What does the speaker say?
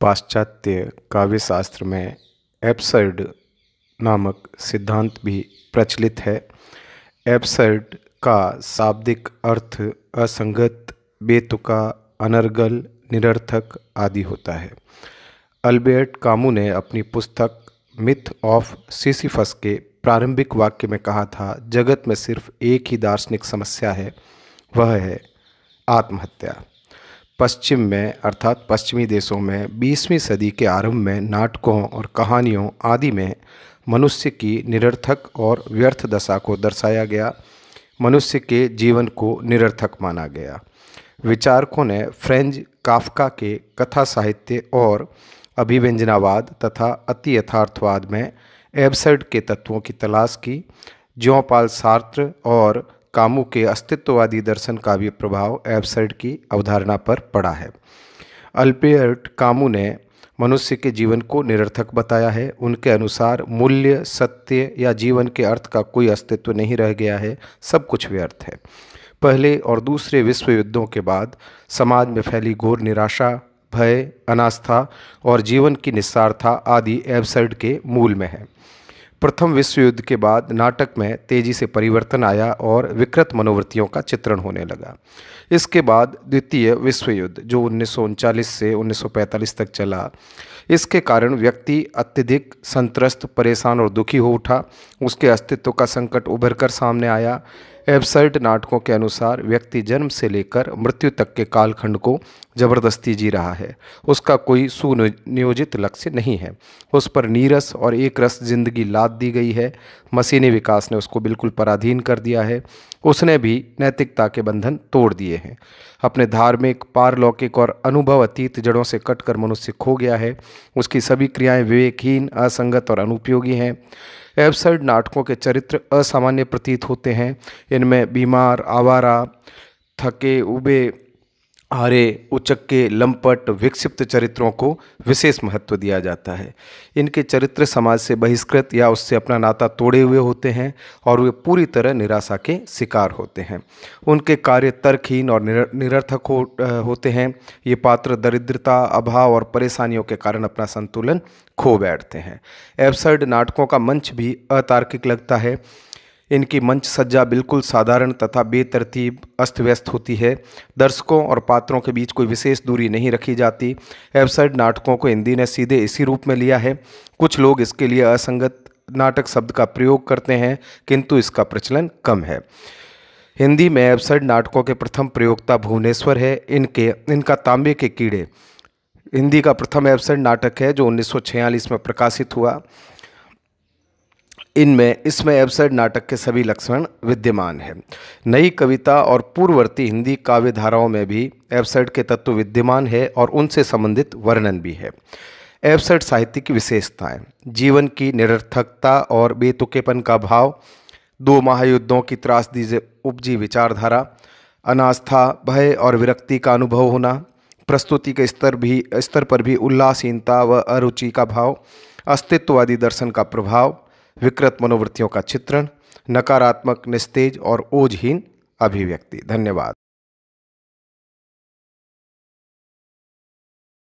पाश्चात्य काव्यशास्त्र में एब्सर्ड नामक सिद्धांत भी प्रचलित है एब्सर्ड का शाब्दिक अर्थ असंगत बेतुका अनर्गल निरर्थक आदि होता है अल्बर्ट कामू ने अपनी पुस्तक मिथ ऑफ सिसिफस के प्रारंभिक वाक्य में कहा था जगत में सिर्फ एक ही दार्शनिक समस्या है वह है आत्महत्या पश्चिम में अर्थात पश्चिमी देशों में बीसवीं सदी के आरंभ में नाटकों और कहानियों आदि में मनुष्य की निरर्थक और व्यर्थ दशा को दर्शाया गया मनुष्य के जीवन को निरर्थक माना गया विचारकों ने फ्रेंच काफ्का के कथा साहित्य और अभिव्यंजनावाद तथा अति यथार्थवाद में एबसर्ड के तत्वों की तलाश की ज्योपाल सार्त्र और कामू के अस्तित्ववादी दर्शन का भी प्रभाव एबसर्ड की अवधारणा पर पड़ा है अल्पेयर्ट कामू ने मनुष्य के जीवन को निरर्थक बताया है उनके अनुसार मूल्य सत्य या जीवन के अर्थ का कोई अस्तित्व नहीं रह गया है सब कुछ व्यर्थ है पहले और दूसरे विश्व युद्धों के बाद समाज में फैली घोर निराशा भय अनास्था और जीवन की निस्सारथा आदि एबसर्ड के मूल में है प्रथम विश्व युद्ध के बाद नाटक में तेजी से परिवर्तन आया और विकृत मनोवृत्तियों का चित्रण होने लगा इसके बाद द्वितीय विश्व युद्ध जो उन्नीस से 1945 तक चला इसके कारण व्यक्ति अत्यधिक संतरस्त परेशान और दुखी हो उठा उसके अस्तित्व का संकट उभर कर सामने आया एबसर्ट नाटकों के अनुसार व्यक्ति जन्म से लेकर मृत्यु तक के कालखंड को जबरदस्ती जी रहा है उसका कोई सुनियोजित लक्ष्य नहीं है उस पर नीरस और एक रस जिंदगी लाद दी गई है मशीनी विकास ने उसको बिल्कुल पराधीन कर दिया है उसने भी नैतिकता के बंधन तोड़ दिए हैं अपने धार्मिक पारलौकिक और अनुभव अतीत जड़ों से कटकर मनुष्य खो गया है उसकी सभी क्रियाएं विवेकहीन असंगत और अनुपयोगी हैं एबसाइड नाटकों के चरित्र असामान्य प्रतीत होते हैं इनमें बीमार आवारा थके उबे उचक उचक्के लंपट विक्षिप्त चरित्रों को विशेष महत्व दिया जाता है इनके चरित्र समाज से बहिष्कृत या उससे अपना नाता तोड़े हुए होते हैं और वे पूरी तरह निराशा के शिकार होते हैं उनके कार्य तर्कहीन और निर, निरर्थक हो, होते हैं ये पात्र दरिद्रता अभाव और परेशानियों के कारण अपना संतुलन खो बैठते हैं एबसर्ड नाटकों का मंच भी अतार्किक लगता है इनकी मंच सज्जा बिल्कुल साधारण तथा बेतरतीब अस्त व्यस्त होती है दर्शकों और पात्रों के बीच कोई विशेष दूरी नहीं रखी जाती एबसर्ड नाटकों को हिंदी ने सीधे इसी रूप में लिया है कुछ लोग इसके लिए असंगत नाटक शब्द का प्रयोग करते हैं किंतु इसका प्रचलन कम है हिंदी में एबसर्ड नाटकों के प्रथम प्रयोगता भुवनेश्वर है इनके इनका तांबे के कीड़े हिंदी का प्रथम एबसर्ड नाटक है जो उन्नीस में प्रकाशित हुआ इनमें इसमें एबसर्ड नाटक के सभी लक्षण विद्यमान हैं नई कविता और पूर्ववर्ती हिंदी काव्य धाराओं में भी एबसर्ड के तत्व विद्यमान है और उनसे संबंधित वर्णन भी है एबसर्ड साहित्य की विशेषताएं जीवन की निरर्थकता और बेतुकेपन का भाव दो महायुद्धों की त्रासदी से उपजी विचारधारा अनास्था भय और विरक्ति का अनुभव होना प्रस्तुति के स्तर भी स्तर पर भी उल्लासहीनता व अरुचि का भाव अस्तित्ववादी दर्शन का प्रभाव विकृत मनोवृत्तियों का चित्रण नकारात्मक निस्तेज और ओझहीन अभिव्यक्ति धन्यवाद